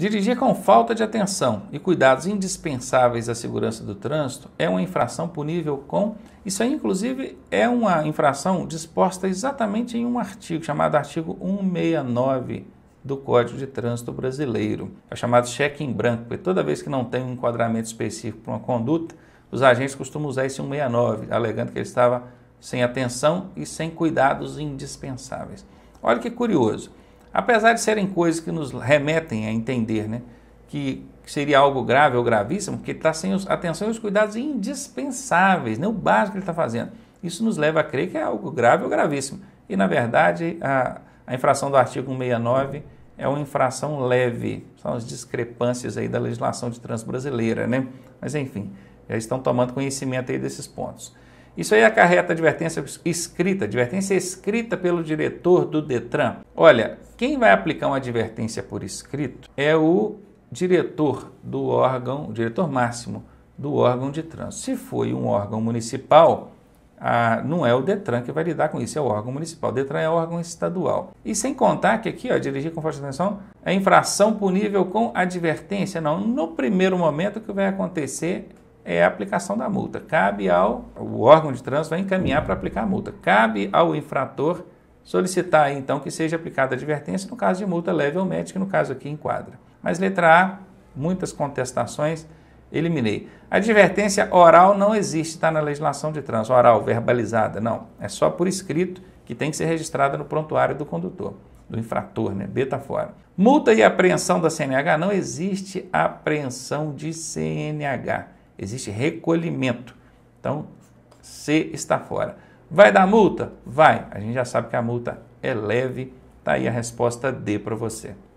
Dirigir com falta de atenção e cuidados indispensáveis à segurança do trânsito é uma infração punível com. Isso aí, inclusive, é uma infração disposta exatamente em um artigo chamado artigo 169 do Código de Trânsito Brasileiro. É chamado cheque em branco, porque toda vez que não tem um enquadramento específico para uma conduta, os agentes costumam usar esse 169, alegando que ele estava sem atenção e sem cuidados indispensáveis. Olha que curioso. Apesar de serem coisas que nos remetem a entender né, que seria algo grave ou gravíssimo, porque está sem os, atenção e os cuidados indispensáveis, né, o básico que ele está fazendo. Isso nos leva a crer que é algo grave ou gravíssimo. E, na verdade, a, a infração do artigo 169 é uma infração leve. São as discrepâncias aí da legislação de trans brasileira, né? Mas, enfim, já estão tomando conhecimento aí desses pontos. Isso aí é acarreta advertência escrita, advertência escrita pelo diretor do Detran. Olha, quem vai aplicar uma advertência por escrito é o diretor do órgão, o diretor máximo do órgão de trânsito. Se foi um órgão municipal, não é o Detran que vai lidar com isso, é o órgão municipal. O Detran é órgão estadual. E sem contar que aqui, ó, dirigir com força de atenção é infração punível com advertência. Não, no primeiro momento que vai acontecer é a aplicação da multa. Cabe ao o órgão de trânsito vai encaminhar para aplicar a multa. Cabe ao infrator solicitar então que seja aplicada a advertência no caso de multa leve ou média, que no caso aqui enquadra. Mas letra A, muitas contestações, eliminei. A advertência oral não existe, está na legislação de trânsito, oral, verbalizada, não. É só por escrito que tem que ser registrada no prontuário do condutor, do infrator, né? B tá fora. Multa e apreensão da CNH, não existe apreensão de CNH existe recolhimento. Então, C está fora. Vai dar multa? Vai. A gente já sabe que a multa é leve. Está aí a resposta D para você.